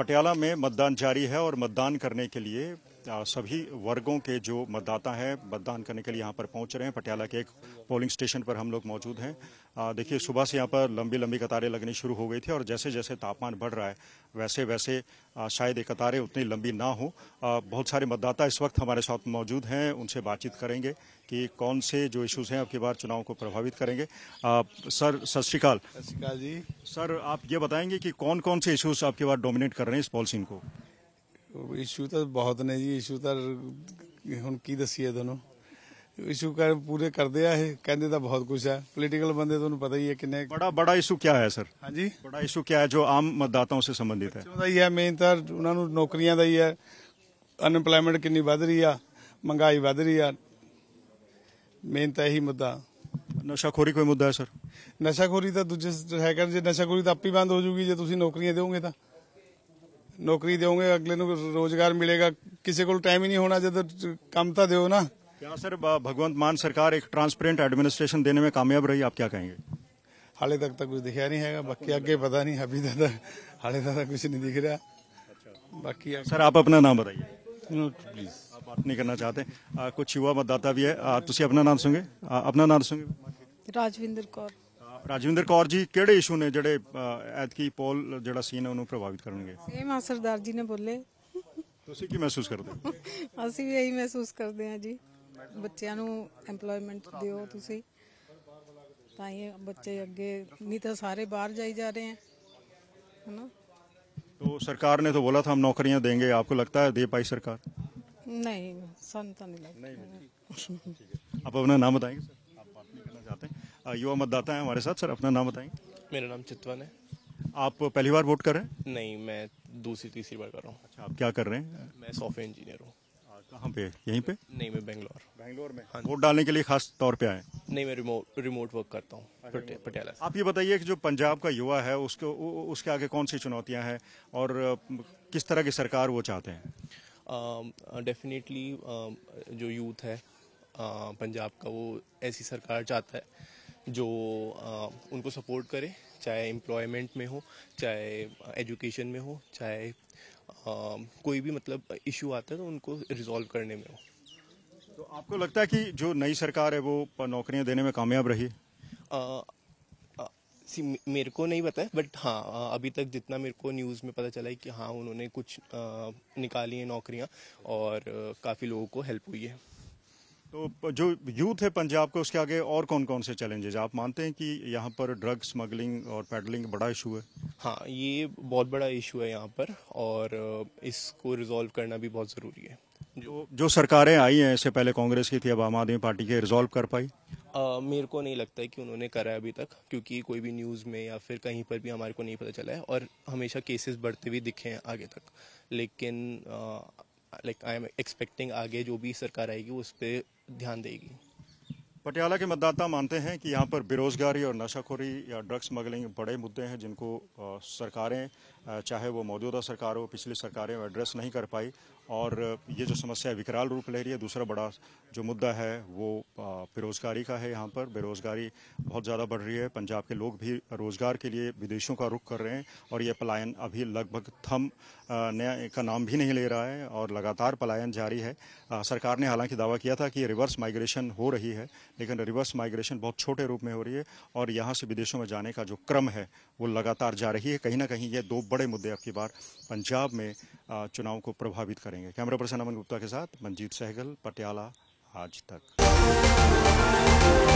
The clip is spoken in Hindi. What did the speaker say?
पटियाला में मतदान जारी है और मतदान करने के लिए सभी वर्गों के जो मतदाता हैं मतदान करने के लिए यहाँ पर पहुँच रहे हैं पटियाला के एक पोलिंग स्टेशन पर हम लोग मौजूद हैं देखिए सुबह से यहाँ पर लंबी लंबी कतारें लगनी शुरू हो गई थी और जैसे जैसे तापमान बढ़ रहा है वैसे वैसे शायद ये कतारें उतनी लंबी ना हो बहुत सारे मतदाता इस वक्त हमारे साथ मौजूद हैं उनसे बातचीत करेंगे कि कौन से जो इश्यूज हैं आपकी बार चुनाव को प्रभावित करेंगे आ, सर सत श्रीकाल जी सर आप ये बताएंगे कि कौन कौन से इश्यूज आपकी बार डोमिनेट कर रहे हैं इस पॉलिसी को ਇਸ਼ੂ ਤਾਂ ਬਹੁਤ ਨੇ ਜੀ ਇਸ਼ੂ ਤਾਂ ਹੁਣ ਕੀ ਦਸੀਏ ਤੁਹਾਨੂੰ ਇਸ਼ੂ ਕਰ ਪੂਰੇ ਕਰਦੇ ਆ ਇਹ ਕਹਿੰਦੇ ਤਾਂ ਬਹੁਤ ਕੁਝ ਹੈ ਪੋਲੀਟੀਕਲ ਬੰਦੇ ਤੁਹਾਨੂੰ ਪਤਾ ਹੀ ਹੈ ਕਿੰਨੇ ਬੜਾ ਬੜਾ ਇਸ਼ੂ ਕੀ ਹੈ ਸਰ ਹਾਂਜੀ ਬੜਾ ਇਸ਼ੂ ਕੀ ਹੈ ਜੋ ਆਮ ਮਤਦਾਤਾओं ਸੇ ਸੰਬੰਧਿਤ ਹੈ ਚੋਦਾ ਹੀ ਹੈ ਮੇਨ ਤਾਂ ਉਹਨਾਂ ਨੂੰ ਨੌਕਰੀਆਂ ਦਾ ਹੀ ਹੈ ਅਨਪਲਾਈਮੈਂਟ ਕਿੰਨੀ ਵੱਧ ਰਹੀ ਆ ਮਹਿੰਗਾਈ ਵੱਧ ਰਹੀ ਆ ਮੇਨ ਤਾਂ ਇਹੀ ਮੁੱਦਾ ਨਸ਼ਾਖੋਰੀ ਕੋਈ ਮੁੱਦਾ ਹੈ ਸਰ ਨਸ਼ਾਖੋਰੀ ਤਾਂ ਦੂਜੇ ਹੈਕਰ ਜੇ ਨਸ਼ਾਖੋਰੀ ਤਾਂ ਆਪੀ ਬੰਦ ਹੋ ਜੂਗੀ ਜੇ ਤੁਸੀਂ ਨੌਕਰੀਆਂ ਦਿਓਗੇ ਤਾਂ नौकरी दोगे अगले को रोजगार मिलेगा किसी को टाइम ही नहीं होना जब तो दो ना क्या सर भगवंत मान सरकार एक ट्रांसपेरेंट एडमिनिस्ट्रेशन देने में कामयाब रही आप क्या कहेंगे हाले तक तो कुछ दिखा नहीं है बाकी आगे पता नहीं अभी तक तो तो हाले तक तो कुछ नहीं दिख रहा बाकी सर आप अपना नाम बताइए नो प्लीज आप बात नहीं करना चाहते आ, कुछ युवा मतदाता भी है तुम अपना नाम सुनगे अपना नाम सुनगे राजविंदर कौर ਰਾਜਵਿੰਦਰ ਕੌਰ ਜੀ ਕਿਹੜੇ ਇਸ਼ੂ ਨੇ ਜਿਹੜੇ ਐਤਕੀ ਪੋਲ ਜਿਹੜਾ ਸੀਨ ਉਹਨੂੰ ਪ੍ਰਭਾਵਿਤ ਕਰਨਗੇ ਸੇਮ ਆ ਸਰਦਾਰ ਜੀ ਨੇ ਬੋਲੇ ਤੁਸੀਂ ਕੀ ਮਹਿਸੂਸ ਕਰਦੇ ਅਸੀਂ ਵੀ ਇਹੀ ਮਹਿਸੂਸ ਕਰਦੇ ਹਾਂ ਜੀ ਬੱਚਿਆਂ ਨੂੰ ਐਮਪਲੋਇਮੈਂਟ ਦਿਓ ਤੁਸੀਂ ਤਾਂ ਇਹ ਬੱਚੇ ਅੱਗੇ ਨਹੀਂ ਤਾਂ ਸਾਰੇ ਬਾਹਰ ਜਾਈ ਜਾ ਰਹੇ ਹਨ ਹਨਾ तो ਸਰਕਾਰ ਨੇ ਤਾਂ ਬੋਲਾ था ਹਮ ਨੌਕਰੀਆਂ देंगे ਆਪਕੋ ਲੱਗਤਾ ਹੈ ਦੇ ਪਾਈ ਸਰਕਾਰ ਨਹੀਂ सन ਨਹੀਂ ਲੱਗਦਾ लगता नहीं, नहीं। आप अपना नाम युवा मतदाता है हमारे साथ सर अपना नाम बताएंगे मेरा नाम चितवन है आप पहली बार वोट कर रहे हैं नहीं मैं दूसरी तीसरी बार कर रहा हूँ अच्छा आप क्या कर रहे हैं मैं सॉफ्टवेयर इंजीनियर हूँ कहाँ पे यहीं पे नहीं मैं बैंगलोर बैंगलोर में हाँ वोट डालने के लिए खास तौर पे आए नहीं मैं रिमोट रिमोट वर्क करता हूँ अच्छा, पटियाला आप ये बताइए कि जो पंजाब का युवा है उसको उसके आगे कौन सी चुनौतियाँ हैं और किस तरह की सरकार वो चाहते हैं डेफिनेटली जो यूथ है पंजाब का वो ऐसी सरकार चाहता है जो उनको सपोर्ट करे चाहे एम्प्लॉयमेंट में हो चाहे एजुकेशन में हो चाहे कोई भी मतलब इशू आता है तो उनको रिजॉल्व करने में हो तो आपको लगता है कि जो नई सरकार है वो नौकरियां देने में कामयाब रही आ, सी मेरे को नहीं पता है बट हाँ अभी तक जितना मेरे को न्यूज़ में पता चला है कि हाँ उन्होंने कुछ आ, निकाली है नौकरियाँ और काफ़ी लोगों को हेल्प हुई है तो जो यूथ है पंजाब का उसके आगे और कौन कौन से चैलेंजेज आप मानते हैं कि यहाँ पर ड्रग स्मगलिंग और पैडलिंग बड़ा इशू है हाँ ये बहुत बड़ा इशू है यहाँ पर और इसको रिजॉल्व करना भी बहुत ज़रूरी है जो जो सरकारें आई हैं इससे पहले कांग्रेस की थी अब आम आदमी पार्टी के रिजॉल्व कर पाई आ, मेरे को नहीं लगता है कि उन्होंने करा है अभी तक क्योंकि कोई भी न्यूज़ में या फिर कहीं पर भी हमारे को नहीं पता चला है और हमेशा केसेस बढ़ते भी दिखे हैं आगे तक लेकिन uh, like I am expecting आगे जो भी सरकार आएगी उस पर ध्यान देगी पटियाला के मतदाता मानते हैं कि यहाँ पर बेरोजगारी और नशाखोरी या ड्रग्स स्मगलिंग बड़े मुद्दे हैं जिनको सरकारें चाहे वो मौजूदा सरकार हो पिछली सरकारें एड्रेस नहीं कर पाई और ये जो समस्या विकराल रूप ले रही है दूसरा बड़ा जो मुद्दा है वो बेरोज़गारी का है यहाँ पर बेरोज़गारी बहुत ज़्यादा बढ़ रही है पंजाब के लोग भी रोज़गार के लिए विदेशों का रुख कर रहे हैं और ये पलायन अभी लगभग थम नया का नाम भी नहीं ले रहा है और लगातार पलायन जारी है आ, सरकार ने हालांकि दावा किया था कि रिवर्स माइग्रेशन हो रही है लेकिन रिवर्स माइग्रेशन बहुत छोटे रूप में हो रही है और यहाँ से विदेशों में जाने का जो क्रम है वो लगातार जा रही है कहीं ना कहीं ये दो बड़े मुद्दे अब की बार पंजाब में चुनाव को प्रभावित करेंगे करेंगे कैमरा पर्सन अमन गुप्ता के साथ मंजीत सहगल पटियाला आज तक